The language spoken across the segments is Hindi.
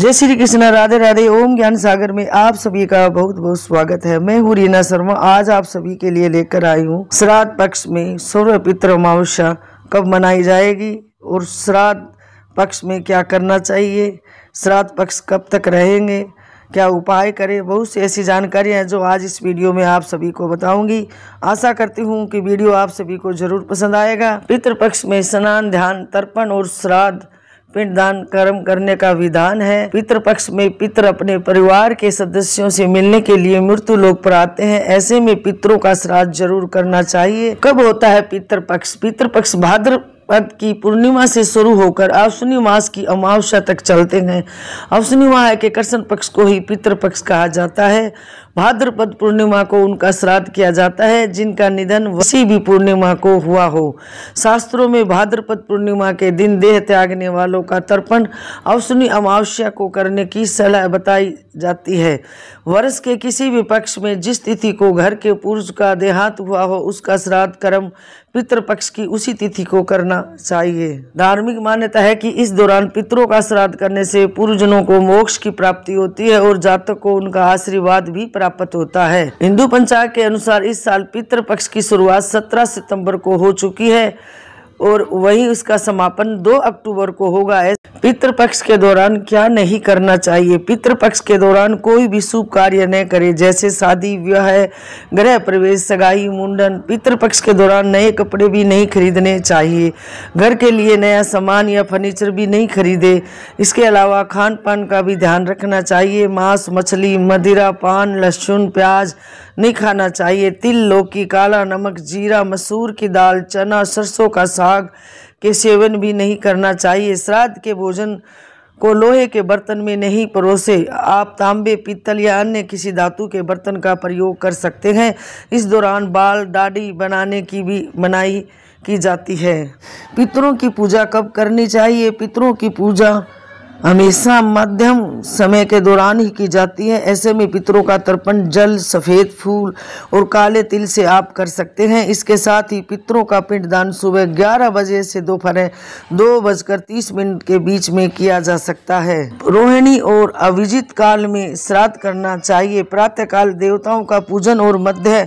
जय श्री कृष्ण राधे राधे ओम ज्ञान सागर में आप सभी का बहुत बहुत स्वागत है मैं हूँ रीना शर्मा आज आप सभी के लिए लेकर आई हूँ श्राद्ध पक्ष में सूर्य पितृ अमावस्या कब मनाई जाएगी और श्राद्ध पक्ष में क्या करना चाहिए श्राद्ध पक्ष कब तक रहेंगे क्या उपाय करें बहुत सी ऐसी जानकारियाँ हैं जो आज इस वीडियो में आप सभी को बताऊंगी आशा करती हूँ कि वीडियो आप सभी को जरूर पसंद आएगा पितृपक्ष में स्नान ध्यान तर्पण और श्राद्ध दान कर्म करने का विधान है पितृ पक्ष में पितृ अपने परिवार के सदस्यों से मिलने के लिए मृत्यु लोग पर आते हैं ऐसे में पितरों का श्राद्ध जरूर करना चाहिए कब होता है पितृ पक्ष पितृ पक्ष भाद्र पद की पूर्णिमा से शुरू होकर अवसनी मास की अमावस्या तक चलते हैं अवसनी माह के कृष्ण पक्ष को ही पितृपक्ष कहा जाता है भाद्रपद पूर्णिमा को उनका श्राद्ध किया जाता है जिनका निधन वसी भी पूर्णिमा को हुआ हो शास्त्रों में भाद्रपद पूर्णिमा के दिन देह त्यागने वालों का तर्पण अवसुनी अमावस्या को करने की सलाह बताई जाती है वर्ष के किसी भी पक्ष में जिस तिथि को घर के पुरुष का देहांत हुआ हो उसका श्राद्ध कर्म पितृपक्ष की उसी तिथि को करना चाहिए धार्मिक मान्यता है कि इस दौरान पितरों का श्राद्ध करने से पूर्वजनों को मोक्ष की प्राप्ति होती है और जातक को उनका आशीर्वाद भी प्राप्त होता है हिंदू पंचांग के अनुसार इस साल पितृ पक्ष की शुरुआत 17 सितंबर को हो चुकी है और वहीं उसका समापन 2 अक्टूबर को होगा पितृपक्ष के दौरान क्या नहीं करना चाहिए पितृपक्ष के दौरान कोई भी शुभ कार्य न करे जैसे शादी विवाह गृह प्रवेश सगाई मुंडन पितृपक्ष के दौरान नए कपड़े भी नहीं खरीदने चाहिए घर के लिए नया सामान या फर्नीचर भी नहीं खरीदे इसके अलावा खान पान का भी ध्यान रखना चाहिए मांस मछली मदिरा पान लहसुन प्याज नहीं खाना चाहिए तिल लौकी काला नमक जीरा मसूर की दाल चना सरसों का साग के सेवन भी नहीं करना चाहिए श्राद्ध के भोजन को लोहे के बर्तन में नहीं परोसे आप तांबे पीतल या अन्य किसी धातु के बर्तन का प्रयोग कर सकते हैं इस दौरान बाल दाढ़ी बनाने की भी मनाही की जाती है पितरों की पूजा कब करनी चाहिए पितरों की पूजा हमेशा मध्यम समय के दौरान ही की जाती है ऐसे में पितरों का तर्पण जल सफ़ेद फूल और काले तिल से आप कर सकते हैं इसके साथ ही पितरों का पिंडदान सुबह 11 बजे से दोपहर दो बजकर 30 मिनट के बीच में किया जा सकता है रोहिणी और अविजित काल में श्राद्ध करना चाहिए प्रातः काल देवताओं का पूजन और मध्य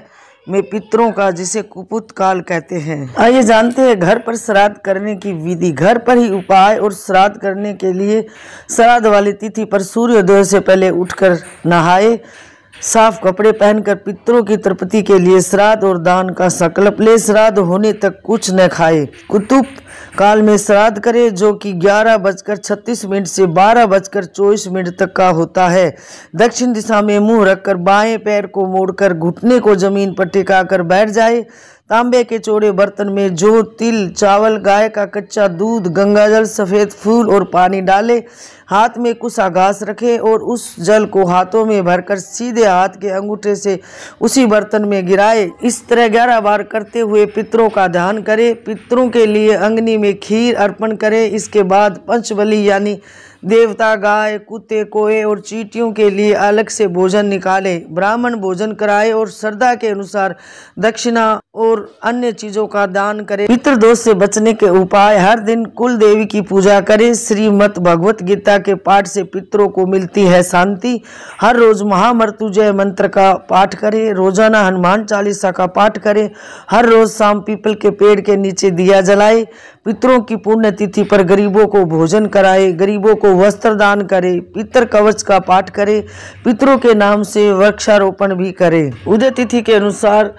में पितरों का जिसे कुपुत काल कहते हैं आइए जानते हैं घर पर श्राद्ध करने की विधि घर पर ही उपाय और श्राद्ध करने के लिए श्राद्ध वाली तिथि पर सूर्योदय से पहले उठकर नहाए साफ कपड़े पहनकर पितरों की तृप्ति के लिए श्राद्ध और दान का संकल्प ले श्राद्ध होने तक कुछ न खाए कुतुब काल में श्राद्ध करें जो कि ग्यारह बजकर छत्तीस मिनट से बारह बजकर चौबीस मिनट तक का होता है दक्षिण दिशा में मुंह रखकर बाएं पैर को मोड़कर घुटने को जमीन पर टिकाकर बैठ जाए तांबे के चौड़े बर्तन में जो तिल चावल गाय का कच्चा दूध गंगाजल सफ़ेद फूल और पानी डाले हाथ में कुसा घास रखे और उस जल को हाथों में भरकर सीधे हाथ के अंगूठे से उसी बर्तन में गिराए इस तरह ग्यारह बार करते हुए पितरों का ध्यान करें पितरों के लिए अंगनी में खीर अर्पण करें इसके बाद पंचबली यानी देवता गाय कुत्ते कोए और चीटियों के लिए अलग से भोजन निकाले ब्राह्मण भोजन कराए और श्रद्धा के अनुसार दक्षिणा और अन्य चीजों का दान करें पितृ दोष से बचने के उपाय हर दिन कुल देवी की पूजा करें श्रीमद भगवत गीता के पाठ से पितरों को मिलती है शांति हर रोज महामृत्युजय मंत्र का पाठ करें रोजाना हनुमान चालीसा का पाठ करें हर रोज शाम पीपल के पेड़ के नीचे दिया जलाए पितरों की पुण्यतिथि पर गरीबों को भोजन कराए गरीबों को वस्त्र दान करे पितर कवच का पाठ करे पितरों के नाम से वृक्षारोपण भी करे उदय तिथि के अनुसार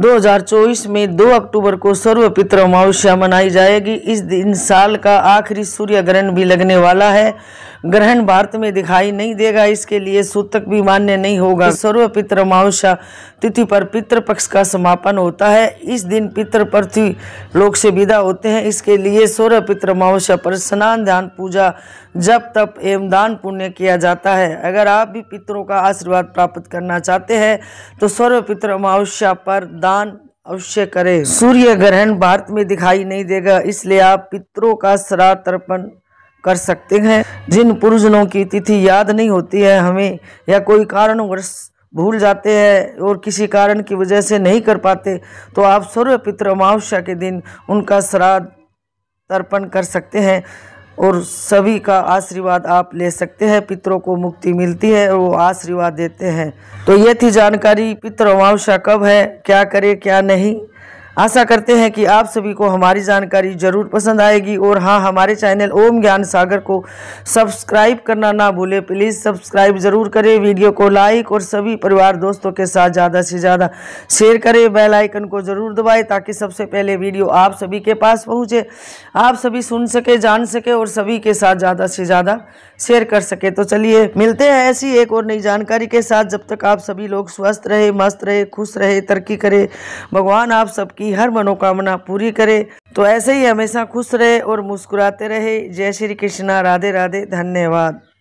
2024 में 2 अक्टूबर को सर्व पितृ अमावस्या मनाई जाएगी इस दिन साल का आखिरी सूर्य ग्रहण भी लगने वाला है ग्रहण भारत में दिखाई नहीं देगा इसके लिए सूतक भी मान्य नहीं होगा सर्व पितृ अमावस्या तिथि पर पितृ पक्ष का समापन होता है इस दिन पितृ पृथ्वी लोक से विदा होते हैं इसके लिए सर्व पितृ अमावस्या पर स्नान ध्यान पूजा जप तप एवं दान पुण्य किया जाता है अगर आप भी पितरों का आशीर्वाद प्राप्त करना चाहते हैं तो सर्व पितृ अमावस्या पर दान अवश्य करें सूर्य ग्रहण भारत में दिखाई नहीं देगा इसलिए आप पितरों का श्राद्ध तर्पण कर सकते हैं जिन पुरुषों की तिथि याद नहीं होती है हमें या कोई कारणवश भूल जाते हैं और किसी कारण की वजह से नहीं कर पाते तो आप सर्व पितृ अमावस्या के दिन उनका श्राद्ध तर्पण कर सकते हैं और सभी का आशीर्वाद आप ले सकते हैं पितरों को मुक्ति मिलती है और वो आशीर्वाद देते हैं तो ये थी जानकारी पितृवांशा कब है क्या करे क्या नहीं आशा करते हैं कि आप सभी को हमारी जानकारी जरूर पसंद आएगी और हाँ हमारे चैनल ओम ज्ञान सागर को सब्सक्राइब करना ना भूलें प्लीज़ सब्सक्राइब ज़रूर करें वीडियो को लाइक और सभी परिवार दोस्तों के साथ ज़्यादा से ज़्यादा शेयर करें बेल आइकन को ज़रूर दबाएं ताकि सबसे पहले वीडियो आप सभी के पास पहुँचे आप सभी सुन सके जान सके और सभी के साथ ज़्यादा से ज़्यादा शेयर कर सके तो चलिए मिलते हैं ऐसी एक और नई जानकारी के साथ जब तक आप सभी लोग स्वस्थ रहे मस्त रहे खुश रहे तरक्की करे भगवान आप सबकी की हर मनोकामना पूरी करे तो ऐसे ही हमेशा खुश रहे और मुस्कुराते रहे जय श्री कृष्णा राधे राधे धन्यवाद